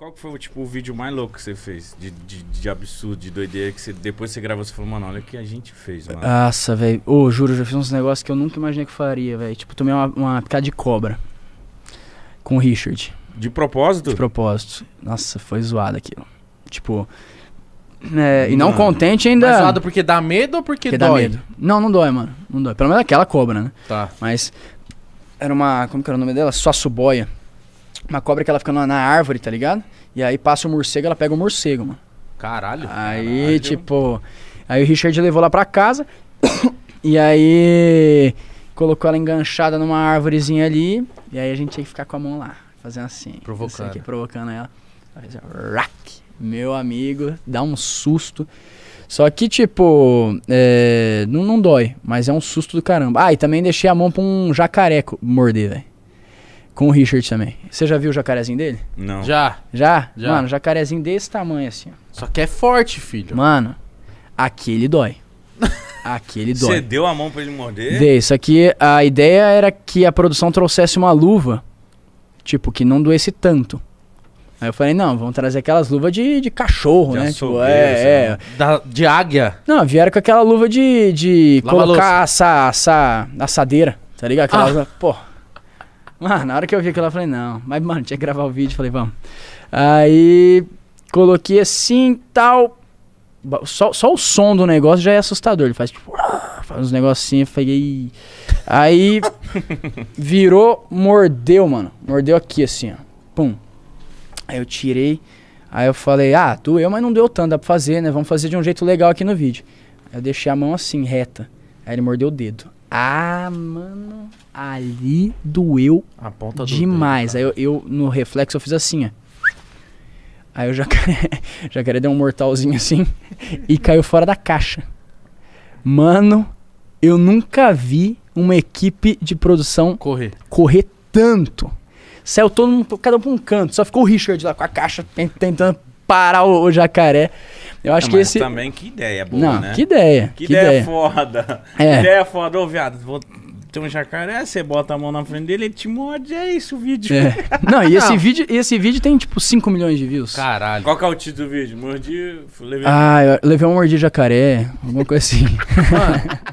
Qual que foi tipo, o vídeo mais louco que você fez? De, de, de absurdo, de doideira, que você, depois você gravou, você falou, mano, olha o que a gente fez, mano. Nossa, velho. Ô, oh, juro, já fiz uns negócios que eu nunca imaginei que faria, velho. Tipo, tomei uma, uma picada de cobra com o Richard. De propósito? De propósito. Nossa, foi zoado aquilo. Tipo. É, e não contente ainda. Mas zoado porque dá medo ou porque, porque dói? Dá medo. Não, não dói, mano. Não dói. Pelo menos aquela cobra, né? Tá. Mas. Era uma. Como que era o nome dela? Suaçuboia. Uma cobra que ela fica na, árvore, tá ligado? E aí passa o morcego, ela pega o morcego, mano. Caralho. Aí, caralho. tipo. Aí o Richard levou lá pra casa. e aí. Colocou ela enganchada numa árvorezinha ali. E aí a gente tinha que ficar com a mão lá. Fazendo assim. Provocando. Assim, aqui, provocando ela. Assim, Rack! Meu amigo, dá um susto. Só que, tipo, é, não, não dói, mas é um susto do caramba. Ah, e também deixei a mão pra um jacareco morder, velho. Com o Richard também. Você já viu o jacarezinho dele? Não. Já. Já? Já. Mano, jacarezinho desse tamanho assim. Só que é forte, filho. Mano, aquele dói. Aquele dói. Você deu a mão pra ele morder? Dei. Isso aqui, a ideia era que a produção trouxesse uma luva. Tipo, que não doesse tanto. Aí eu falei, não, vamos trazer aquelas luvas de, de cachorro, de né? Tipo, é, assim, é. Né? Da, de águia? Não, vieram com aquela luva de, de colocar assa, assa, assadeira, tá ligado? Aquela ah. luva, porra. Mano, ah, na hora que eu vi aquilo, eu falei, não. Mas, mano, tinha que gravar o vídeo, falei, vamos. Aí coloquei assim, tal. Só, só o som do negócio já é assustador. Ele faz tipo. Faz uns negocinhos, eu falei. Aí virou, mordeu, mano. Mordeu aqui assim, ó. Pum. Aí eu tirei. Aí eu falei, ah, doeu, mas não deu tanto, dá pra fazer, né? Vamos fazer de um jeito legal aqui no vídeo. Aí eu deixei a mão assim, reta. Aí ele mordeu o dedo. Ah, mano, ali doeu a ponta demais. Do dedo, Aí eu, eu, no reflexo, eu fiz assim, ó. Aí o jacaré, jacaré deu um mortalzinho assim e caiu fora da caixa. Mano, eu nunca vi uma equipe de produção correr, correr tanto. Saiu todo mundo, cada um pra um canto. Só ficou o Richard lá com a caixa tentando parar o, o jacaré. Eu acho não, que esse. também, que ideia boa, não, né? Que ideia. Que, que ideia, ideia, foda. É. Que ideia foda. Ô, viado, vou tem um jacaré, você bota a mão na frente dele, ele te morde, é isso o vídeo. É. Não, e esse, não. Vídeo, esse vídeo tem tipo 5 milhões de views. Caralho. Qual que é o título do vídeo? Mordi, levei Ah, um... levei um mordi jacaré, alguma coisa assim. Mano,